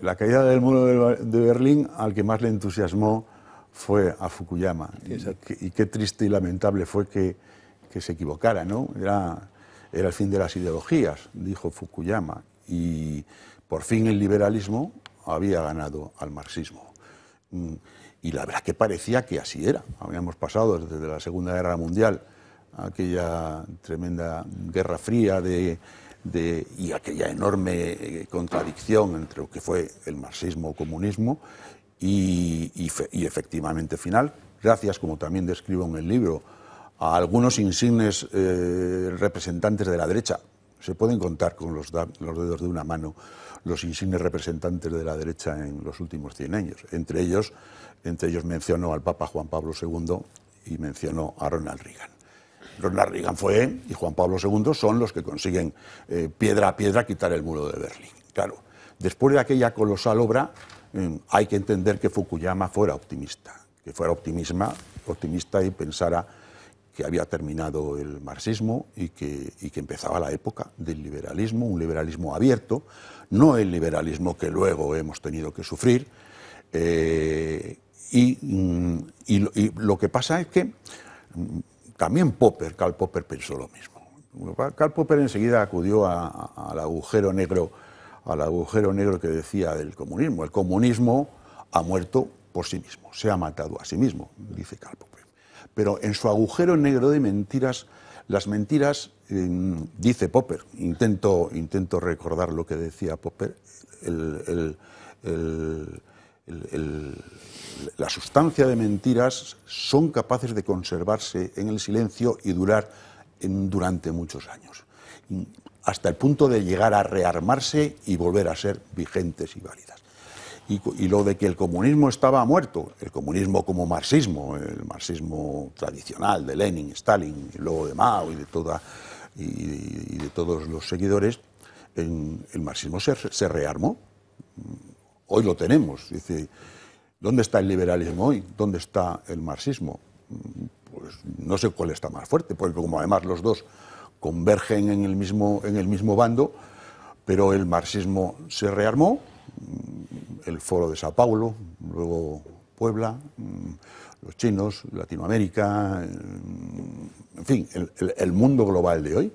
la caída del muro de Berlín al que más le entusiasmó fue a Fukuyama. Y, qué triste y lamentable fue que, se equivocara, ¿no? Era, el fin de las ideologías, dijo Fukuyama. Y por fin el liberalismo había ganado al marxismo. Mm, y la verdad que parecía que así era. Habíamos pasado desde la Segunda Guerra Mundial, aquella tremenda Guerra Fría de y aquella enorme eh, contradicción entre lo que fue el marxismo-comunismo y, efectivamente final, gracias, como también describo en el libro, a algunos insignes eh, representantes de la derecha. Se pueden contar con los, dedos de una mano los insignes representantes de la derecha en los últimos 100 años. Entre ellos, entre ellos menciono al Papa Juan Pablo II y mencionó a Ronald Reagan. Ronald Reagan fue y Juan Pablo II son los que consiguen eh, piedra a piedra quitar el muro de Berlín. Claro, después de aquella colosal obra, em, hay que entender que Fukuyama fuera optimista, que fuera optimista y pensara que había terminado el marxismo y que, que, empezaba la época del liberalismo, un liberalismo abierto, no el liberalismo que luego hemos tenido que sufrir. Eh, mm, y, lo que pasa es que también Popper, Karl Popper pensó lo mismo. Karl Popper enseguida acudió al agujero negro, al agujero negro que decía del comunismo. El comunismo ha muerto por sí mismo, se ha matado a sí mismo, dice Karl Popper. Pero en su agujero negro de mentiras, las mentiras, em, dice Popper, intento, intento recordar lo que decía Popper, el, la sustancia de mentiras son capaces de conservarse en el silencio y durar durante muchos años, hasta el punto de llegar a rearmarse y volver a ser vigentes y válidas. Y, lo de que el comunismo estaba muerto, el comunismo como marxismo, el marxismo tradicional de Lenin, Stalin, y luego de Mao y de, toda, y, de todos los seguidores, el marxismo se, se rearmó. Hoy lo tenemos. Dice, ¿Dónde está el liberalismo hoy? ¿Dónde está el marxismo? Pues no sé cuál está más fuerte, porque como además los dos convergen en el mismo, en el mismo bando, pero el marxismo se rearmó, el foro de Sao Paulo, luego Puebla, los chinos, Latinoamérica, en fin, el mundo global de hoy.